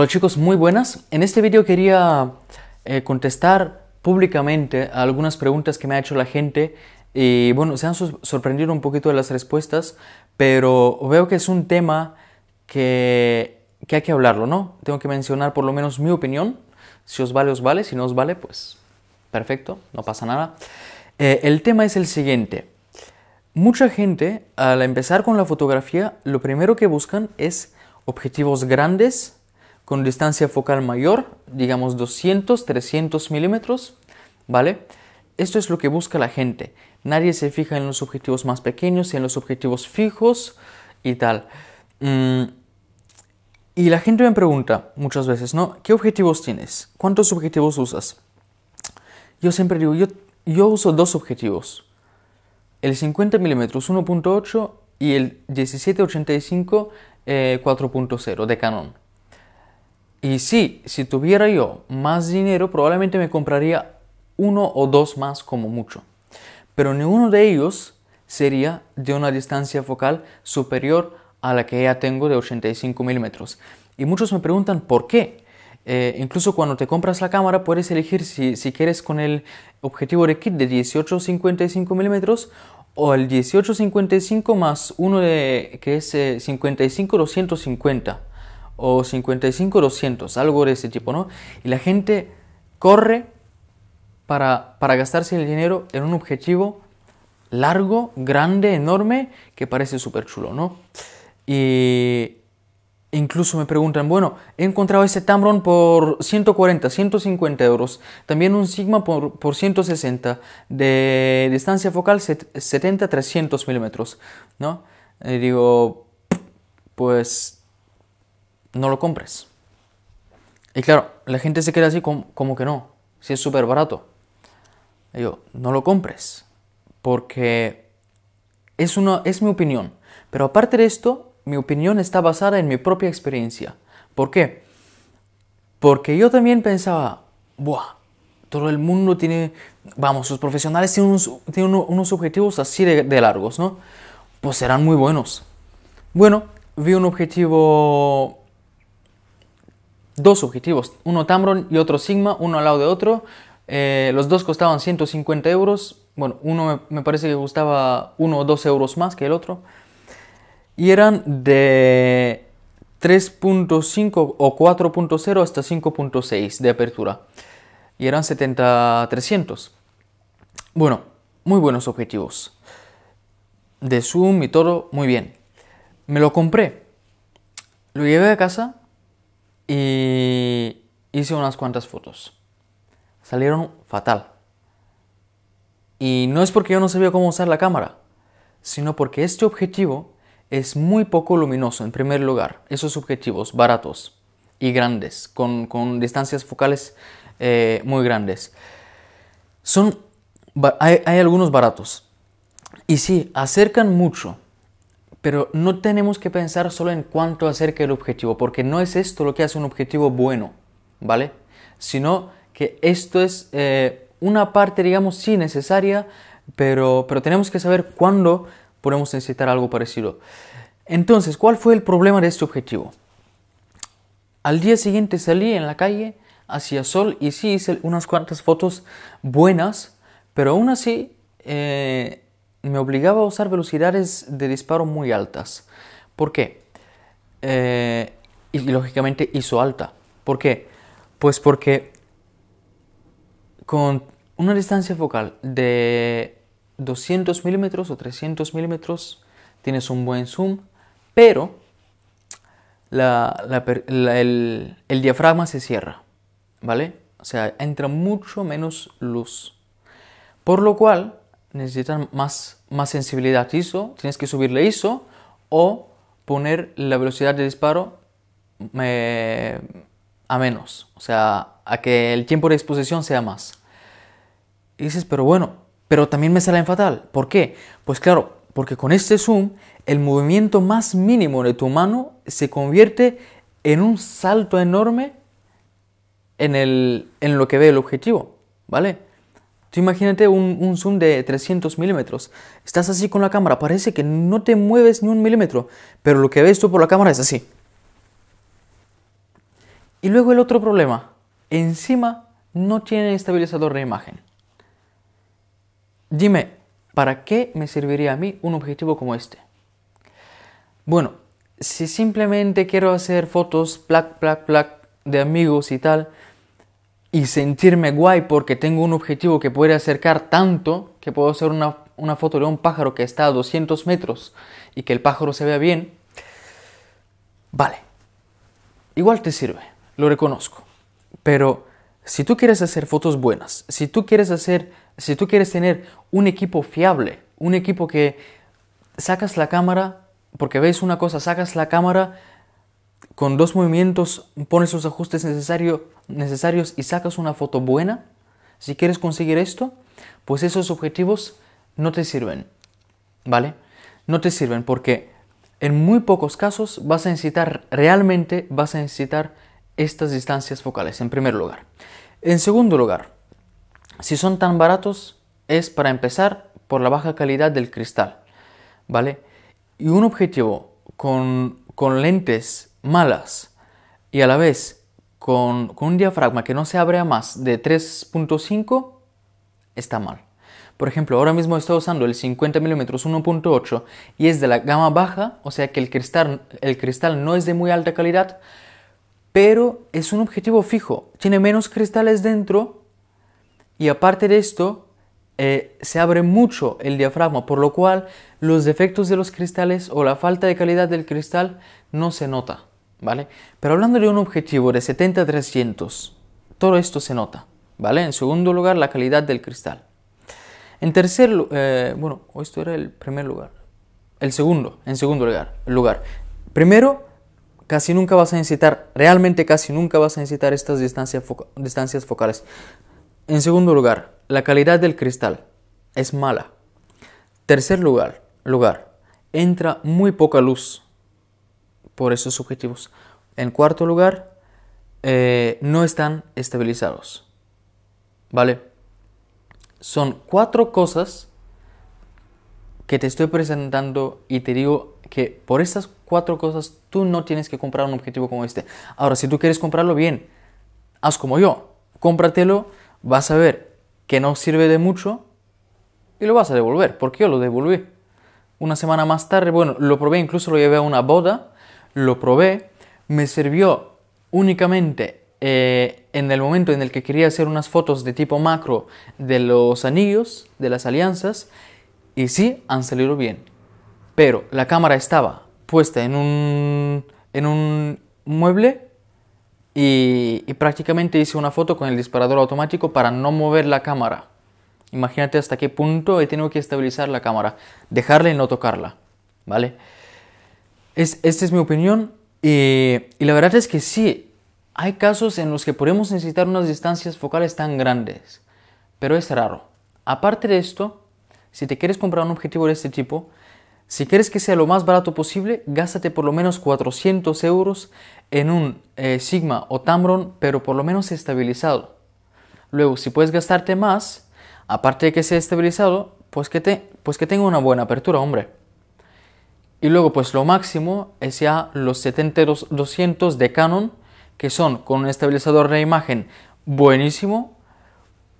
Hola chicos, muy buenas. En este vídeo quería eh, contestar públicamente algunas preguntas que me ha hecho la gente y bueno, se han sorprendido un poquito de las respuestas, pero veo que es un tema que, hay que hablarlo, ¿no? Tengo que mencionar por lo menos mi opinión. Si os vale, os vale. Si no os vale, pues perfecto, no pasa nada. Eh, el tema es el siguiente. Mucha gente al empezar con la fotografía, lo primero que buscan es objetivos grandes, con distancia focal mayor, digamos 200, 300 milímetros, ¿vale? Esto es lo que busca la gente. Nadie se fija en los objetivos más pequeños y en los objetivos fijos y tal. Mm, y la gente me pregunta muchas veces, ¿no? ¿Qué objetivos tienes? ¿Cuántos objetivos usas? Yo siempre digo, yo, uso dos objetivos. El 50 milímetros 1.8 y el 1785 4.0 eh, de Canon. Y sí, si tuviera yo más dinero, probablemente me compraría uno o dos más como mucho. Pero ninguno de ellos sería de una distancia focal superior a la que ya tengo de 85 milímetros. Y muchos me preguntan por qué. Eh, incluso cuando te compras la cámara puedes elegir si, quieres con el objetivo de kit de 18-55 milímetros o el 18-55 más uno de, que es 55 55 150 o 200, algo de ese tipo, ¿no? Y la gente corre para, para gastarse el dinero en un objetivo largo, grande, enorme, que parece súper chulo, ¿no? Y incluso me preguntan, bueno, he encontrado ese Tamron por 140, 150 euros, también un Sigma por, por 160, de distancia focal 70, 300 milímetros, ¿no? Y digo, pues no lo compres. Y claro, la gente se queda así como, que no, si es súper barato. yo, no lo compres, porque es, una, es mi opinión. Pero aparte de esto, mi opinión está basada en mi propia experiencia. ¿Por qué? Porque yo también pensaba, Buah, todo el mundo tiene, vamos, los profesionales tienen unos, objetivos así de, de, largos, ¿no? Pues serán muy buenos. Bueno, vi un objetivo dos objetivos, uno Tamron y otro Sigma, uno al lado de otro. Eh, los dos costaban 150 euros. Bueno, uno me, parece que costaba 1 o 2 euros más que el otro. Y eran de 3.5 o 4.0 hasta 5.6 de apertura. Y eran 70-300. Bueno, muy buenos objetivos. De zoom y todo, muy bien. Me lo compré. Lo llevé a casa y hice unas cuantas fotos. Salieron fatal. Y no es porque yo no sabía cómo usar la cámara, sino porque este objetivo es muy poco luminoso en primer lugar. Esos objetivos baratos y grandes, con, distancias focales eh, muy grandes. Son, hay, hay algunos baratos. Y sí, acercan mucho, pero no tenemos que pensar solo en cuánto acerca el objetivo, porque no es esto lo que hace un objetivo bueno, ¿vale? Sino que esto es eh, una parte, digamos, sí necesaria, pero, pero tenemos que saber cuándo podemos necesitar algo parecido. Entonces, ¿cuál fue el problema de este objetivo? Al día siguiente salí en la calle hacia sol y sí hice unas cuantas fotos buenas, pero aún así eh, me obligaba a usar velocidades de disparo muy altas. ¿Por qué? Eh, y lógicamente hizo alta. ¿Por qué? Pues porque con una distancia focal de 200 milímetros o 300 milímetros tienes un buen zoom, pero el diafragma se cierra, ¿vale? O sea, entra mucho menos luz. Por lo cual, necesitan más, más sensibilidad ISO, tienes que subirle ISO o poner la velocidad de disparo eh, a menos, o sea, a que el tiempo de exposición sea más. Y dices, pero bueno, pero también me sale fatal. ¿Por qué? Pues claro, porque con este zoom el movimiento más mínimo de tu mano se convierte en un salto enorme en, en lo que ve el objetivo, ¿vale? Tú imagínate un, un zoom de 300 milímetros. Estás así con la cámara, parece que no te mueves ni un milímetro, pero lo que ves tú por la cámara es así. Y luego el otro problema, encima no tiene estabilizador de imagen. Dime, ¿para qué me serviría a mí un objetivo como este? Bueno, si simplemente quiero hacer fotos, plac, plac, plac, de amigos y tal, y sentirme guay porque tengo un objetivo que puede acercar tanto que puedo hacer una, foto de un pájaro que está a 200 metros y que el pájaro se vea bien, vale, igual te sirve, lo reconozco. Pero si tú quieres hacer fotos buenas, si tú quieres hacer, si tú quieres tener un equipo fiable, un equipo que sacas la cámara, porque ves una cosa, sacas la cámara con dos movimientos pones los ajustes necesarios y sacas una foto buena, si quieres conseguir esto, pues esos objetivos no te sirven, ¿vale? No te sirven porque en muy pocos casos vas a necesitar, realmente vas a necesitar estas distancias focales, en primer lugar. En segundo lugar, si son tan baratos, es para empezar por la baja calidad del cristal, ¿vale? Y un objetivo con, con lentes malas y a la vez con, un diafragma que no se abre a más de 3.5, está mal. Por ejemplo, ahora mismo estoy usando el 50 mm 1.8 y es de la gama baja, o sea que el cristal, el cristal no es de muy alta calidad, pero es un objetivo fijo, tiene menos cristales dentro y aparte de esto eh, se abre mucho el diafragma, por lo cual los defectos de los cristales o la falta de calidad del cristal no se nota. ¿vale? Pero hablando de un objetivo de 70-300, todo esto se nota, ¿vale? En segundo lugar, la calidad del cristal. En tercer lugar, eh, bueno, esto era el primer lugar. El segundo, en segundo lugar, lugar. Primero, casi nunca vas a necesitar, realmente casi nunca vas a necesitar estas distancias, distancias focales. En segundo lugar, la calidad del cristal es mala. Tercer lugar, lugar, entra muy poca luz por esos objetivos. En cuarto lugar, eh, no están estabilizados. ¿Vale? Son cuatro cosas que te estoy presentando y te digo que por estas cuatro cosas tú no tienes que comprar un objetivo como este. Ahora, si tú quieres comprarlo bien, haz como yo, cómpratelo, vas a ver que no sirve de mucho y lo vas a devolver, porque yo lo devolví. Una semana más tarde, bueno, lo probé, incluso lo llevé a una boda lo probé, me sirvió únicamente eh, en el momento en el que quería hacer unas fotos de tipo macro de los anillos, de las alianzas, y sí han salido bien. Pero la cámara estaba puesta en un, mueble y, prácticamente hice una foto con el disparador automático para no mover la cámara. Imagínate hasta qué punto he tenido que estabilizar la cámara, dejarla y no tocarla, ¿vale? esta es mi opinión eh, y, la verdad es que sí, hay casos en los que podemos necesitar unas distancias focales tan grandes, pero es raro. Aparte de esto, si te quieres comprar un objetivo de este tipo, si quieres que sea lo más barato posible, gástate por lo menos 400 euros en un eh, Sigma o Tamron, pero por lo menos estabilizado. Luego, si puedes gastarte más, aparte de que sea estabilizado, pues que, te, pues que tenga una buena apertura, hombre. Y luego pues lo máximo es ya los 7200 de Canon, que son con un estabilizador de imagen buenísimo,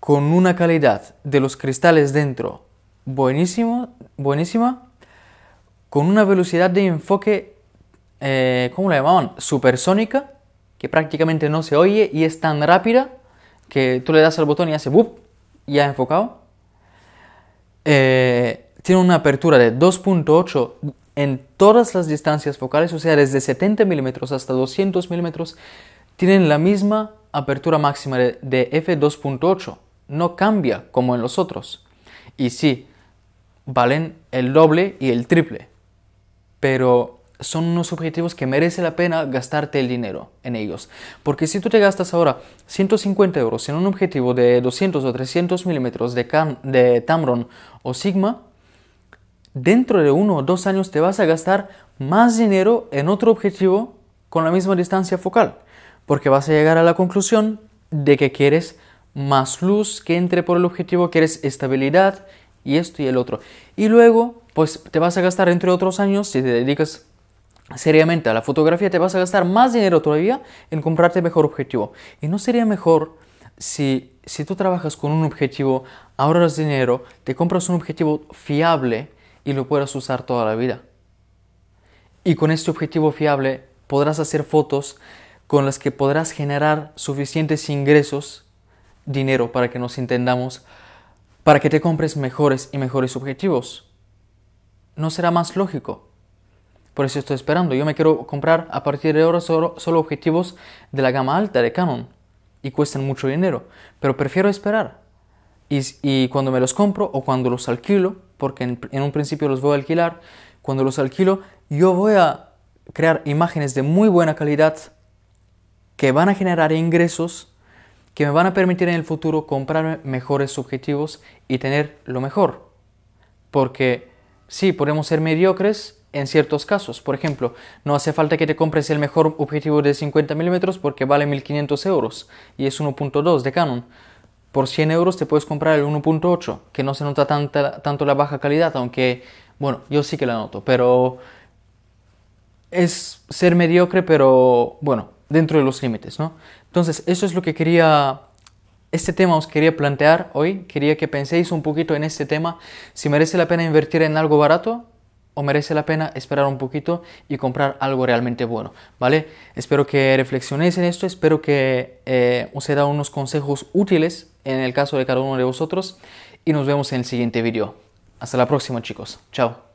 con una calidad de los cristales dentro buenísimo, buenísima, con una velocidad de enfoque, eh, ¿cómo la llamaban? Supersónica, que prácticamente no se oye y es tan rápida que tú le das al botón y hace ¡bup! ya enfocado. Eh, tiene una apertura de 2.8 en todas las distancias focales, o sea, desde 70 milímetros hasta 200 mm tienen la misma apertura máxima de, f2.8. No cambia como en los otros. Y sí, valen el doble y el triple. Pero son unos objetivos que merece la pena gastarte el dinero en ellos. Porque si tú te gastas ahora 150 euros en un objetivo de 200 o 300 milímetros de Tamron o Sigma, dentro de uno o dos años te vas a gastar más dinero en otro objetivo con la misma distancia focal, porque vas a llegar a la conclusión de que quieres más luz que entre por el objetivo, quieres estabilidad y esto y el otro. Y luego, pues te vas a gastar entre otros años, si te dedicas seriamente a la fotografía, te vas a gastar más dinero todavía en comprarte mejor objetivo. Y no sería mejor si, si tú trabajas con un objetivo, ahorras dinero, te compras un objetivo fiable, y lo puedas usar toda la vida. Y con este objetivo fiable podrás hacer fotos con las que podrás generar suficientes ingresos, dinero para que nos entendamos, para que te compres mejores y mejores objetivos. No será más lógico. Por eso estoy esperando. Yo me quiero comprar a partir de ahora solo, objetivos de la gama alta de Canon y cuestan mucho dinero, pero prefiero esperar. y cuando me los compro o cuando los alquilo, porque en, un principio los voy a alquilar. Cuando los alquilo, yo voy a crear imágenes de muy buena calidad que van a generar ingresos que me van a permitir en el futuro comprar mejores objetivos y tener lo mejor. Porque sí, podemos ser mediocres en ciertos casos. Por ejemplo, no hace falta que te compres el mejor objetivo de 50 milímetros porque vale 1500 euros y es 1.2 de Canon por 100 euros te puedes comprar el 1.8, que no se nota tanto la baja calidad, aunque, bueno, yo sí que la noto, pero es ser mediocre, pero bueno, dentro de los límites, ¿no? Entonces, eso es lo que quería, este tema os quería plantear hoy, quería que penséis un poquito en este tema, si merece la pena invertir en algo barato o merece la pena esperar un poquito y comprar algo realmente bueno, ¿vale? Espero que reflexionéis en esto, espero que eh, os he dado unos consejos útiles en el caso de cada uno de vosotros y nos vemos en el siguiente video. Hasta la próxima chicos. Chao.